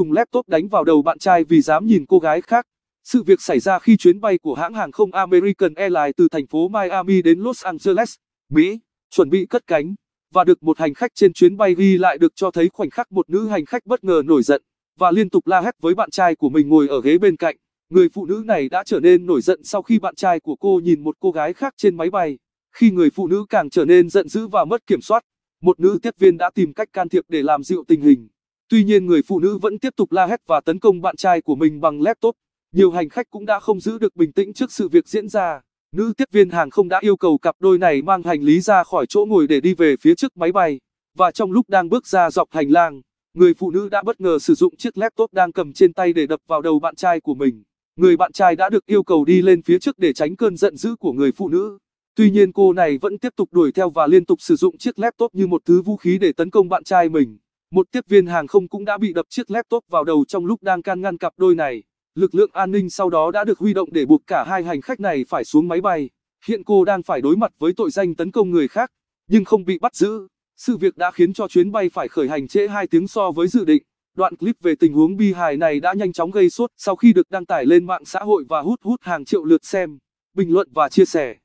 dùng laptop đánh vào đầu bạn trai vì dám nhìn cô gái khác. Sự việc xảy ra khi chuyến bay của hãng hàng không American Airlines từ thành phố Miami đến Los Angeles, Mỹ, chuẩn bị cất cánh, và được một hành khách trên chuyến bay ghi lại được cho thấy khoảnh khắc một nữ hành khách bất ngờ nổi giận, và liên tục la hét với bạn trai của mình ngồi ở ghế bên cạnh. Người phụ nữ này đã trở nên nổi giận sau khi bạn trai của cô nhìn một cô gái khác trên máy bay. Khi người phụ nữ càng trở nên giận dữ và mất kiểm soát, một nữ tiếp viên đã tìm cách can thiệp để làm dịu tình hình. Tuy nhiên người phụ nữ vẫn tiếp tục la hét và tấn công bạn trai của mình bằng laptop. Nhiều hành khách cũng đã không giữ được bình tĩnh trước sự việc diễn ra. Nữ tiếp viên hàng không đã yêu cầu cặp đôi này mang hành lý ra khỏi chỗ ngồi để đi về phía trước máy bay. Và trong lúc đang bước ra dọc hành lang, người phụ nữ đã bất ngờ sử dụng chiếc laptop đang cầm trên tay để đập vào đầu bạn trai của mình. Người bạn trai đã được yêu cầu đi lên phía trước để tránh cơn giận dữ của người phụ nữ. Tuy nhiên cô này vẫn tiếp tục đuổi theo và liên tục sử dụng chiếc laptop như một thứ vũ khí để tấn công bạn trai mình. Một tiếp viên hàng không cũng đã bị đập chiếc laptop vào đầu trong lúc đang can ngăn cặp đôi này. Lực lượng an ninh sau đó đã được huy động để buộc cả hai hành khách này phải xuống máy bay. Hiện cô đang phải đối mặt với tội danh tấn công người khác, nhưng không bị bắt giữ. Sự việc đã khiến cho chuyến bay phải khởi hành trễ 2 tiếng so với dự định. Đoạn clip về tình huống bi hài này đã nhanh chóng gây sốt sau khi được đăng tải lên mạng xã hội và hút hút hàng triệu lượt xem, bình luận và chia sẻ.